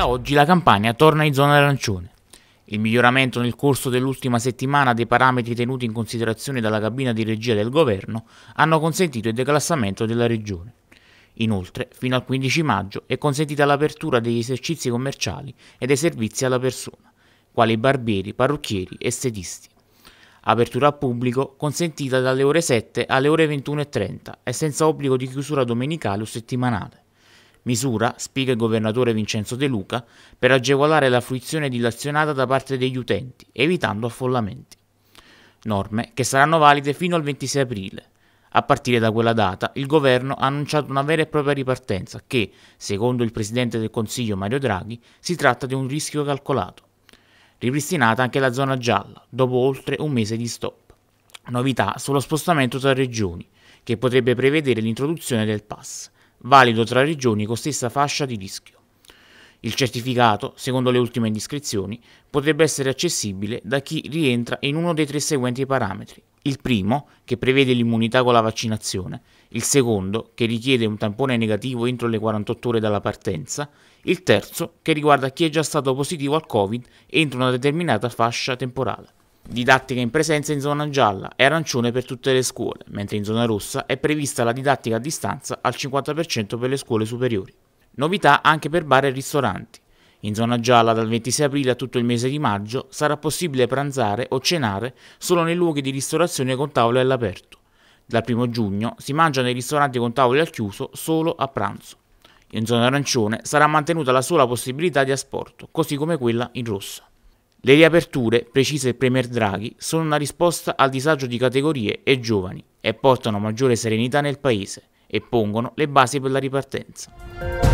Da oggi la Campania torna in zona arancione. Il miglioramento nel corso dell'ultima settimana dei parametri tenuti in considerazione dalla cabina di regia del governo hanno consentito il declassamento della regione. Inoltre, fino al 15 maggio è consentita l'apertura degli esercizi commerciali e dei servizi alla persona, quali barbieri, parrucchieri e sedisti. Apertura al pubblico consentita dalle ore 7 alle ore 21.30 e senza obbligo di chiusura domenicale o settimanale misura, spiega il governatore Vincenzo De Luca, per agevolare la fruizione dilazionata da parte degli utenti, evitando affollamenti. Norme che saranno valide fino al 26 aprile. A partire da quella data, il governo ha annunciato una vera e propria ripartenza che, secondo il presidente del Consiglio Mario Draghi, si tratta di un rischio calcolato. Ripristinata anche la zona gialla, dopo oltre un mese di stop. Novità sullo spostamento tra regioni, che potrebbe prevedere l'introduzione del pass valido tra regioni con stessa fascia di rischio. Il certificato, secondo le ultime indiscrezioni, potrebbe essere accessibile da chi rientra in uno dei tre seguenti parametri. Il primo, che prevede l'immunità con la vaccinazione, il secondo, che richiede un tampone negativo entro le 48 ore dalla partenza, il terzo, che riguarda chi è già stato positivo al Covid entro una determinata fascia temporale didattica in presenza in zona gialla e arancione per tutte le scuole, mentre in zona rossa è prevista la didattica a distanza al 50% per le scuole superiori. Novità anche per bar e ristoranti. In zona gialla dal 26 aprile a tutto il mese di maggio sarà possibile pranzare o cenare solo nei luoghi di ristorazione con tavole all'aperto. Dal 1 giugno si mangia nei ristoranti con tavole al chiuso solo a pranzo. In zona arancione sarà mantenuta la sola possibilità di asporto, così come quella in rossa. Le riaperture, precisa il Premier Draghi, sono una risposta al disagio di categorie e giovani e portano maggiore serenità nel Paese e pongono le basi per la ripartenza.